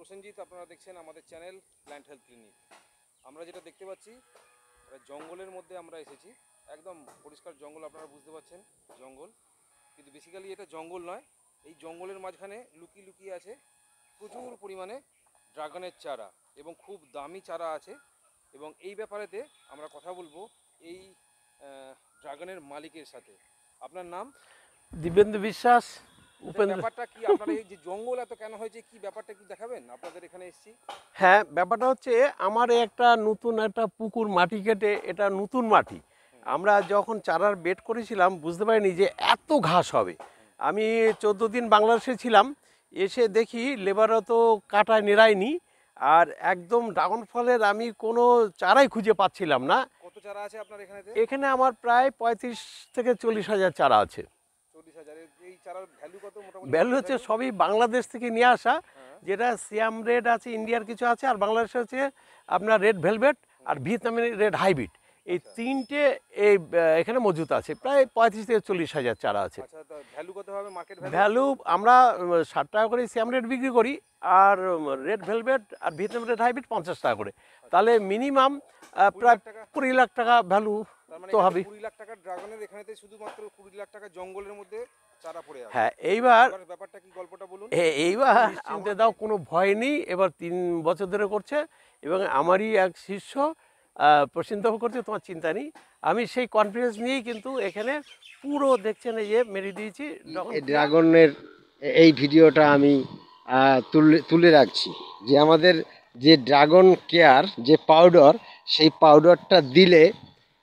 প্রসেনজিৎ আপনারা দেখছেন আমাদের চ্যানেল প্ল্যান্ট হেলথ ক্লিনিক আমরা যেটা দেখতে পাচ্ছি জঙ্গলের মধ্যে আমরা এসেছি একদম পরিষ্কার জঙ্গল আপনারা বুঝতে পাচ্ছেন জঙ্গল কিন্তু বেসিক্যালি এটা জঙ্গল নয় এই জঙ্গলের মাঝখানে লুকিয়ে লুকিয়ে আছে প্রচুর পরিমাণে ড্রাগনের চারা এবং খুব দামি চারা আছে এবং এই ব্যাপারেতে আমরা কথা বলবো এই ড্রাগনের মালিকের সাথে আপনার নাম দিবেন্দু বিশ্বাস ব্যাপারটা কি আপনারা এই যে জঙ্গল এত কেন হয়েছে কি ব্যাপারটা কি দেখাবেন আপনাদের এখানে এসেছি হ্যাঁ ব্যাপারটা হচ্ছে আমার একটা নতুন একটা পুকুর মাটি কেটে এটা নতুন মাটি আমরা যখন চারার বেড করেছিলাম বুঝতে পারিনি যে এত ঘাস হবে আমি চোদ্দ দিন বাংলাদেশে ছিলাম এসে দেখি লেবারও তো কাটায় নেড়ায়নি আর একদম ডাউন ফলের আমি কোনো চারাই খুঁজে পাচ্ছিলাম না কত চারা আছে আপনার এখানে এখানে আমার প্রায় পঁয়ত্রিশ থেকে চল্লিশ হাজার চারা আছে ভ্যালু হচ্ছে সবই বাংলাদেশ থেকে নিয়ে আসা হ্যাঁ। যেটা সিয়াম রেড আছে ইন্ডিয়ার কিছু আছে আর বাংলাদেশে হচ্ছে আপনার রেড ভেলভেট আর ভিয়েতনামের রেড হাইব্রিড এই আচ্ছা। তিনটে এই এখানে মজুত আছে প্রায় পঁয়ত্রিশ থেকে চল্লিশ হাজার চারা আছে ভ্যালু আচ্ছা, আমরা ষাট টাকা করে সিয়াম রেড বিক্রি করি আর রেড ভেলভেট আর ভিয়েতনাম রেড হাইব্রিড পঞ্চাশ টাকা করে আচ্ছা। তাহলে মিনিমাম প্রায় কুড়ি লাখ টাকা ভ্যালু মানে তো হবে কুড়ি লাখ টাকার ড্রাগনের এখানেতে শুধুমাত্র কুড়ি লাখ টাকা জঙ্গলের মধ্যে চারা পড়ে হ্যাঁ এইবার ব্যাপারটা কি গল্পটা বলুন এইবার দাও কোনো ভয় নেই এবার তিন বছর করছে এবং আমারই এক শিষ্য প্রসিদ্ধ করছে তোমার চিন্তা নেই আমি সেই কনফিডেন্স নিয়েই কিন্তু এখানে পুরো দেখছেন এই যে মেরে দিয়েছি ড্রাগনের এই ভিডিওটা আমি তুলে রাখছি যে আমাদের যে ড্রাগন কেয়ার যে পাউডার সেই পাউডারটা দিলে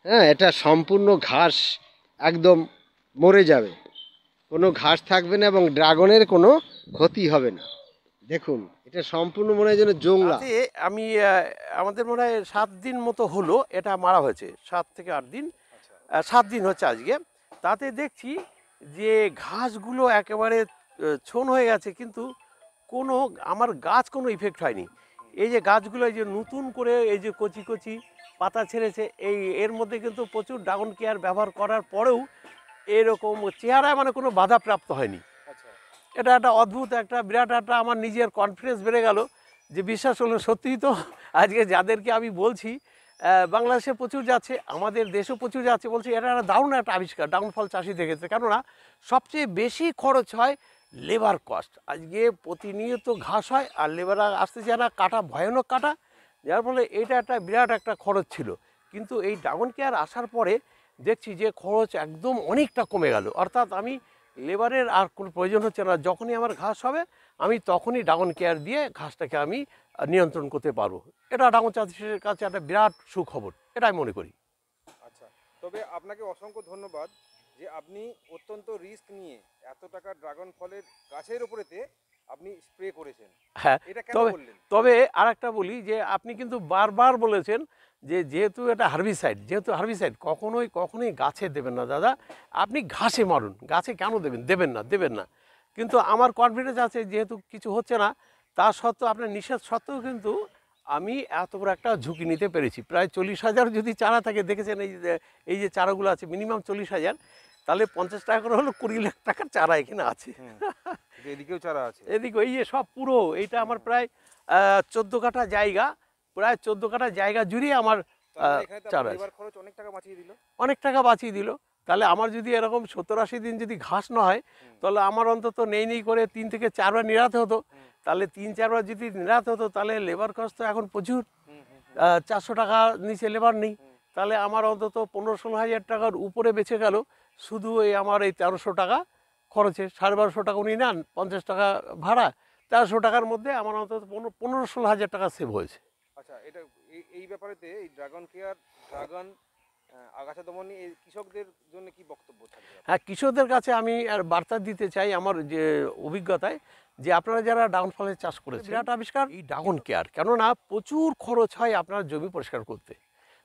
হ্যাঁ এটা সম্পূর্ণ ঘাস একদম মরে যাবে কোনো ঘাস থাকবে না এবং ড্রাগনের কোনো ক্ষতি হবে না দেখুন এটা সম্পূর্ণ মনে হয় যেন জঙ্গলা আমি আমাদের মনে হয় সাত দিন মতো হলো এটা মারা হয়েছে সাত থেকে আট দিন আচ্ছা। সাত দিন হচ্ছে আজকে তাতে দেখছি যে ঘাসগুলো একেবারে ছোন হয়ে গেছে কিন্তু কোনো আমার গাছ কোনো ইফেক্ট হয়নি এই যে গাছগুলো এই যে নতুন করে এই যে কচি কচি পাতা ছেড়েছে এই এর মধ্যে কিন্তু প্রচুর ডাগন কেয়ার ব্যবহার করার পরেও এরকম চেহারায় মানে কোনো বাধা প্রাপ্ত হয়নি আচ্ছা। এটা একটা অদ্ভুত একটা বিরাট একটা আমার নিজের কনফিডেন্স বেড়ে গেল যে বিশ্বাস হলো সত্যিই তো আজকে যাদেরকে আমি বলছি বাংলাদেশে প্রচুর যাচ্ছে আমাদের দেশেও প্রচুর যাচ্ছে বলছি এটা একটা দারুণ একটা আবিষ্কার ডাউনফল চাষিদের ক্ষেত্রে কেননা সবচেয়ে বেশি খরচ হয় লেবার কস্ট আজকে প্রতিনিয়ত ঘাস হয় আর লেবার আসতে চায় না কাটা ভয়ানক কাটা যার ফলে এটা একটা বিরাট একটা খরচ ছিল কিন্তু এই ড্রাগন কেয়ার আসার পরে দেখছি যে খরচ একদম অনেকটা কমে গেল অর্থাৎ আমি লেবারের আর কোনো প্রয়োজন হচ্ছে না যখনই আমার ঘাস হবে আমি তখনই ড্রাগন কেয়ার দিয়ে ঘাসটাকে আমি নিয়ন্ত্রণ করতে পারবো এটা ড্রাগন চাষের কাছে একটা বিরাট সুখবর এটা আমি মনে করি আচ্ছা তবে আপনাকে অসংখ্য ধন্যবাদ যে আপনি অত্যন্ত রিস্ক নিয়ে এত টাকা ড্রাগন ফলের গাছের উপরেতে আপনি স্প্রে করেছেন হ্যাঁ তবে তবে আর একটা বলি যে আপনি কিন্তু বারবার বলেছেন যে যেহেতু এটা হার্বিসাইড যেহেতু হার্বিসাইড কখনোই কখনোই গাছে দেবেন না দাদা আপনি ঘাসে মারুন গাছে কেন দেবেন দেবেন না দেবেন না কিন্তু আমার কনফিডেন্স আছে যেহেতু কিছু হচ্ছে না তা সত্ত্বেও আপনার নিষেধ সত্ত্বেও কিন্তু আমি এত বড় একটা ঝুঁকি নিতে পেরেছি প্রায় চল্লিশ হাজার যদি চারা থাকে দেখেছেন এই যে এই যে চারাগুলো আছে মিনিমাম চল্লিশ হাজার তাহলে পঞ্চাশ টাকা করে হলো কুড়ি লাখ টাকার চারা এখানে আছে এদিকেও চারা আছে এদিকে এই সব পুরো এটা আমার প্রায় চোদ্দ কাঠা জায়গা প্রায় চোদ্দ কাঠা জায়গা জুড়ে আমার চারা অনেক টাকা বাঁচিয়ে দিল তাহলে আমার যদি এরকম সত্তর আশি দিন যদি ঘাস না হয় তাহলে আমার অন্তত নেই নেই করে তিন থেকে চারবার নিরাতে হতো তাহলে তিন চারবার যদি নিরাতে হতো তাহলে লেবার কস্ট তো এখন প্রচুর চারশো টাকা নিচে লেবার নেই তাহলে আমার অন্তত পনেরো ষোলো হাজার টাকার উপরে বেঁচে গেল শুধু এই আমার এই তেরোশো টাকা খরচে সাড়ে বারোশো টাকা উনি নেন পঞ্চাশ টাকা ভাড়া তেরোশো টাকার মধ্যে আমার অন্তত পনেরো পনেরো ষোলো হাজার টাকা সেভ হয়েছে আচ্ছা এটা এই ব্যাপারেতে এই ড্রাগন কেয়ার ড্রাগন আগাছা দমন এই কৃষকদের জন্য কি বক্তব্য থাকবে হ্যাঁ কৃষকদের কাছে আমি আর বার্তা দিতে চাই আমার যে অভিজ্ঞতায় যে আপনারা যারা ডাউন ফলের চাষ করেছেন বিরাট আবিষ্কার এই ড্রাগন কেয়ার কেননা প্রচুর খরচ হয় আপনার জমি পরিষ্কার করতে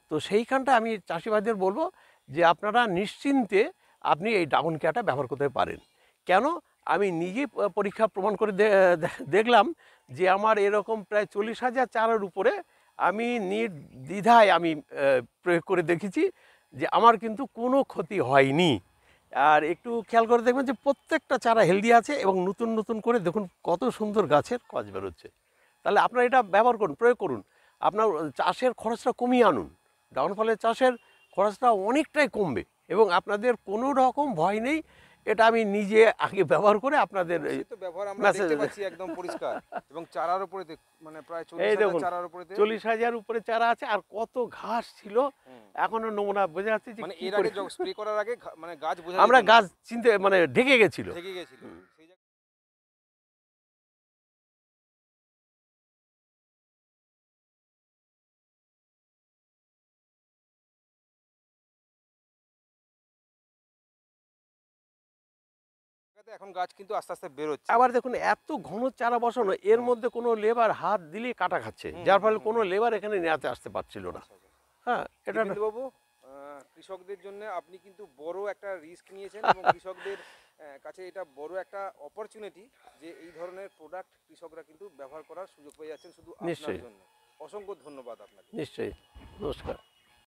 তো সেইখানটা আমি চাষিবাদের বলবো যে আপনারা নিশ্চিন্তে আপনি এই ড্রাগন কেয়ারটা ব্যবহার করতে পারেন কেন আমি নিজে পরীক্ষা প্রমাণ করে দেখলাম যে আমার এরকম প্রায় চল্লিশ হাজার চারার উপরে আমি নির্দ্বিধায় আমি প্রয়োগ করে দেখেছি যে আমার কিন্তু কোনো ক্ষতি হয়নি আর একটু খেয়াল করে দেখবেন যে প্রত্যেকটা চারা হেলদি আছে এবং নতুন নতুন করে দেখুন কত সুন্দর গাছের কাজ বেরোচ্ছে তাহলে আপনারা এটা ব্যবহার করুন প্রয়োগ করুন আপনার চাষের খরচটা কমিয়ে আনুন ডাউনফলের চাষের খরচটা অনেকটাই কমবে এবং আপনাদের কোনো রকম ভয় নেই এটা আমি নিজে আগে ব্যবহার করে আপনাদের ব্যবহার আমরা পরিষ্কার এবং চারার মানে প্রায় চারার চল্লিশ হাজার উপরে চারা আছে আর কত ঘাস ছিল এখনো নমুনা বোঝা যাচ্ছে স্প্রে মানে করার আগে মানে গাছ আমরা গাছ চিনতে মানে ঢেকে গেছিল ঢেকে গেছিল এখন গাছ কিন্তু আস্তে আস্তে বেরোচ্ছে আবার দেখুন এত ঘন চারা বসানো এর মধ্যে কোনো লেবার হাত দিলে কাটা খাচ্ছে যার ফলে কোনো লেবার এখানে নেওয়াতে আসতে পারছিল না আচ্ছা, আচ্ছা। হ্যাঁ এটা বাবু কৃষকদের জন্য আপনি কিন্তু বড় একটা রিস্ক নিয়েছেন এবং কৃষকদের কাছে এটা বড় একটা অপরচুনিটি যে এই ধরনের প্রোডাক্ট কৃষকরা কিন্তু ব্যবহার করার সুযোগ পেয়ে যাচ্ছেন শুধু আপনার জন্য অসংখ্য ধন্যবাদ আপনাকে নিশ্চয়ই নমস্কার